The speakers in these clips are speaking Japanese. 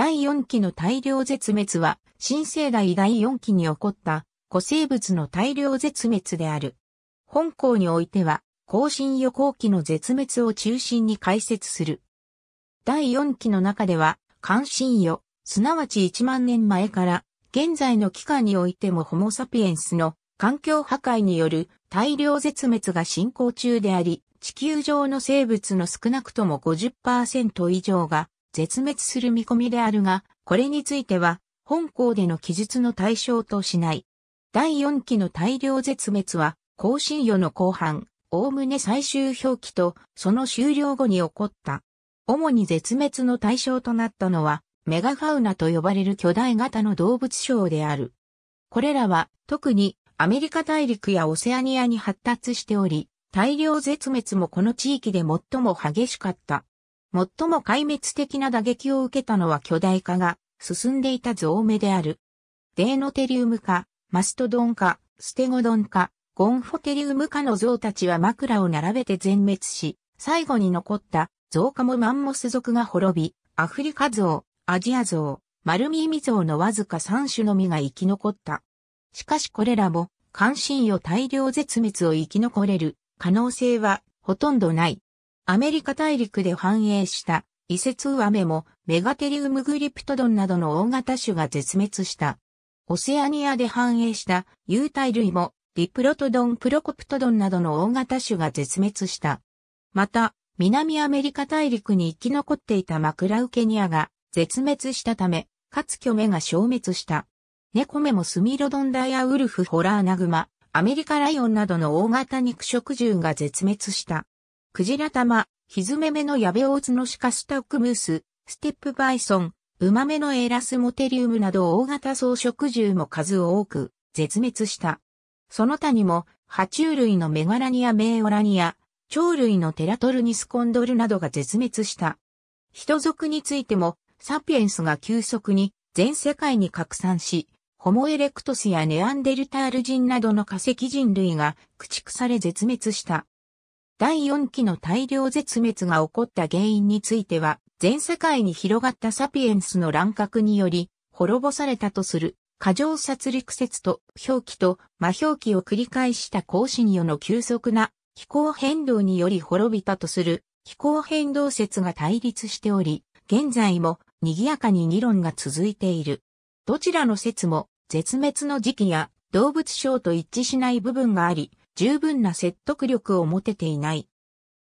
第4期の大量絶滅は、新生代第4期に起こった古生物の大量絶滅である。本校においては、後進予後期の絶滅を中心に解説する。第4期の中では、関心予、すなわち1万年前から、現在の期間においてもホモサピエンスの環境破壊による大量絶滅が進行中であり、地球上の生物の少なくとも50%以上が絶滅する見込みであるが、これについては、本校での記述の対象としない。第4期の大量絶滅は、更新予の後半、おおむね最終表記と、その終了後に起こった。主に絶滅の対象となったのは、メガファウナと呼ばれる巨大型の動物賞である。これらは、特にアメリカ大陸やオセアニアに発達しており、大量絶滅もこの地域で最も激しかった。最も壊滅的な打撃を受けたのは巨大化が進んでいたゾウメである。デーノテリウム化、マストドン化、ステゴドン化、ゴンフォテリウム化のゾウたちは枕を並べて全滅し、最後に残ったゾウ化もマンモス族が滅び、アフリカゾウ、アジアゾウ、マルミイミゾウのわずか3種のみが生き残った。しかしこれらも関心を大量絶滅を生き残れる可能性はほとんどない。アメリカ大陸で繁栄した移設ウアメもメガテリウムグリプトドンなどの大型種が絶滅した。オセアニアで繁栄した有体類もリプロトドンプロコプトドンなどの大型種が絶滅した。また、南アメリカ大陸に生き残っていたマクラウケニアが絶滅したため、かつ巨目が消滅した。ネコメもスミロドンダイアウルフホラーナグマ、アメリカライオンなどの大型肉食獣が絶滅した。クジラ玉、ヒズメメのヤベオツのシカスタックムース、ステップバイソン、ウマメのエラスモテリウムなど大型草食獣も数多く絶滅した。その他にも、爬虫類のメガラニア・メイオラニア、鳥類のテラトルニスコンドルなどが絶滅した。人族についても、サピエンスが急速に全世界に拡散し、ホモエレクトスやネアンデルタール人などの化石人類が駆逐され絶滅した。第4期の大量絶滅が起こった原因については、全世界に広がったサピエンスの乱獲により、滅ぼされたとする、過剰殺戮説と表記と魔表記を繰り返した更新よの急速な気候変動により滅びたとする気候変動説が対立しており、現在も賑やかに議論が続いている。どちらの説も絶滅の時期や動物症と一致しない部分があり、十分な説得力を持てていない。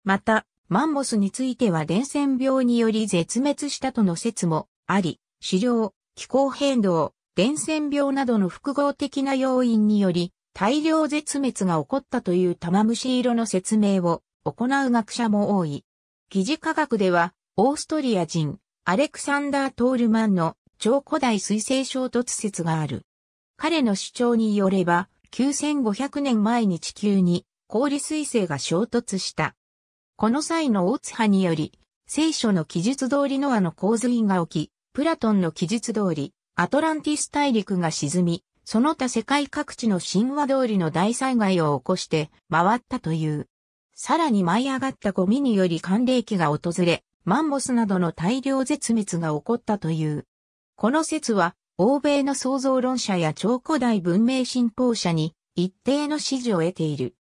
また、マンモスについては伝染病により絶滅したとの説もあり、狩猟、気候変動、伝染病などの複合的な要因により大量絶滅が起こったという玉虫色の説明を行う学者も多い。疑似科学ではオーストリア人アレクサンダー・トールマンの超古代水星衝突説がある。彼の主張によれば9500年前に地球に氷彗星が衝突した。この際の大津波により、聖書の記述通りノアの洪水が起き、プラトンの記述通り、アトランティス大陸が沈み、その他世界各地の神話通りの大災害を起こして回ったという。さらに舞い上がったゴミにより寒冷期が訪れ、マンモスなどの大量絶滅が起こったという。この説は欧米の創造論者や超古代文明信奉者に一定の支持を得ている。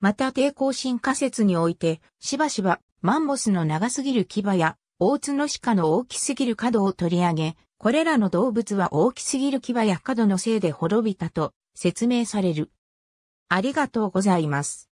また抵抗進化説において、しばしばマンモスの長すぎる牙や、大津の鹿の大きすぎる角を取り上げ、これらの動物は大きすぎる牙や角のせいで滅びたと説明される。ありがとうございます。